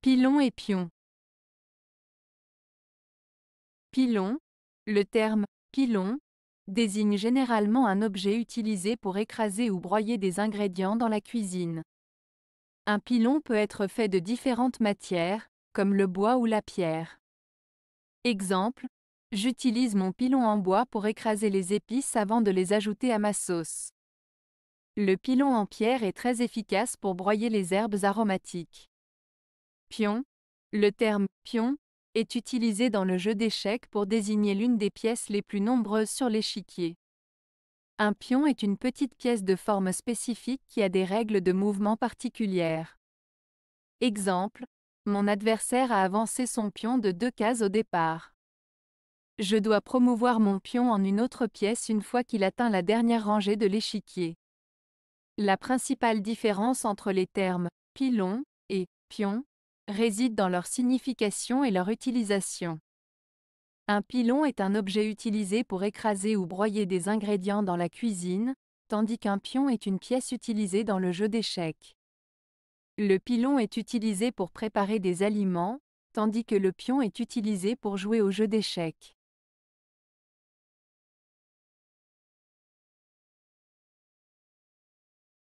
Pilon et pion. Pilon. Le terme pilon désigne généralement un objet utilisé pour écraser ou broyer des ingrédients dans la cuisine. Un pilon peut être fait de différentes matières, comme le bois ou la pierre. Exemple, j'utilise mon pilon en bois pour écraser les épices avant de les ajouter à ma sauce. Le pilon en pierre est très efficace pour broyer les herbes aromatiques. Pion. Le terme pion est utilisé dans le jeu d'échecs pour désigner l'une des pièces les plus nombreuses sur l'échiquier. Un pion est une petite pièce de forme spécifique qui a des règles de mouvement particulières. Exemple, mon adversaire a avancé son pion de deux cases au départ. Je dois promouvoir mon pion en une autre pièce une fois qu'il atteint la dernière rangée de l'échiquier. La principale différence entre les termes pilon et pion réside dans leur signification et leur utilisation. Un pilon est un objet utilisé pour écraser ou broyer des ingrédients dans la cuisine, tandis qu'un pion est une pièce utilisée dans le jeu d'échecs. Le pilon est utilisé pour préparer des aliments, tandis que le pion est utilisé pour jouer au jeu d'échecs.